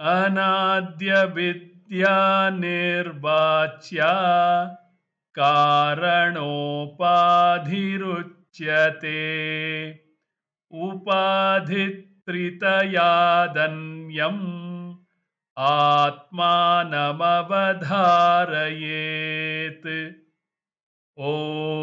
निर्वाच्या कारणोपाधिरुच्यते उपाधित्रितयादन्यम् आत्मानमवधारयेत् ओ